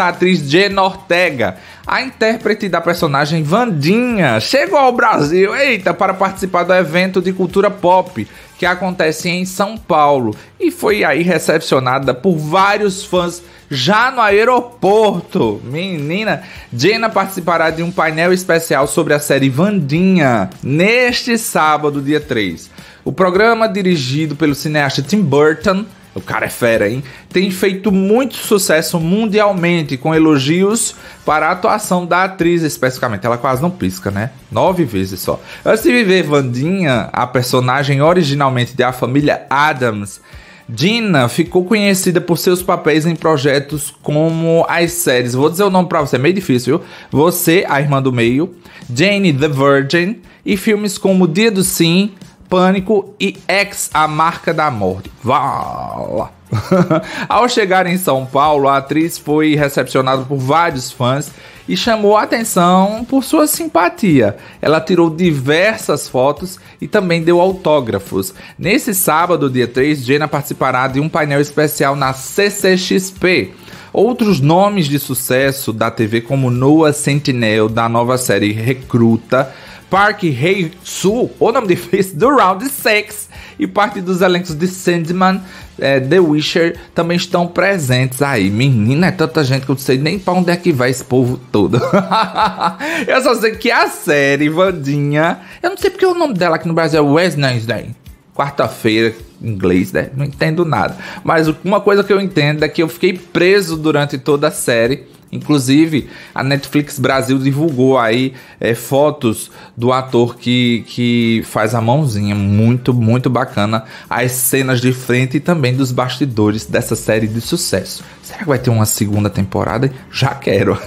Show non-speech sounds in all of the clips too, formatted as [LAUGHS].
a atriz Jen Ortega, a intérprete da personagem Vandinha, chegou ao Brasil, eita, para participar do evento de cultura pop que acontece em São Paulo e foi aí recepcionada por vários fãs já no aeroporto. Menina, Jenna participará de um painel especial sobre a série Vandinha neste sábado, dia 3. O programa dirigido pelo cineasta Tim Burton o cara é fera, hein? Tem feito muito sucesso mundialmente, com elogios para a atuação da atriz, especificamente. Ela quase não pisca, né? Nove vezes só. Antes de viver Vandinha, a personagem originalmente da família Adams, Dina ficou conhecida por seus papéis em projetos como as séries. Vou dizer o nome pra você, é meio difícil, viu? Você, a Irmã do Meio, Jane the Virgin e filmes como Dia do Sim, Pânico e X, a marca da morte. Vala! [LAUGHS] Ao chegar em São Paulo, a atriz foi recepcionada por vários fãs e chamou a atenção por sua simpatia. Ela tirou diversas fotos e também deu autógrafos. Nesse sábado, dia 3, Jenna participará de um painel especial na CCXP. Outros nomes de sucesso da TV, como Noah Sentinel, da nova série Recruta, Park Rei soo o nome difícil, do Round 6 e parte dos elencos de Sandman, é, The Witcher também estão presentes aí. Menina, é tanta gente que eu não sei nem pra onde é que vai esse povo todo. [LAUGHS] eu só sei que a série, Vandinha, eu não sei porque o nome dela aqui no Brasil é Wednesday, né? quarta-feira, inglês, né? Não entendo nada. Mas uma coisa que eu entendo é que eu fiquei preso durante toda a série Inclusive, a Netflix Brasil divulgou aí é, fotos do ator que, que faz a mãozinha. Muito, muito bacana. As cenas de frente e também dos bastidores dessa série de sucesso. Será que vai ter uma segunda temporada? Já quero.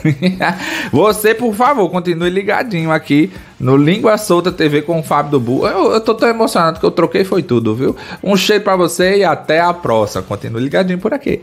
[LAUGHS] Você, por favor, continue ligadinho aqui no Língua Solta TV com o Fábio do Eu, eu tô tão emocionado que eu troquei foi tudo, viu? Um cheiro para você e até a próxima. Continue ligadinho por aqui.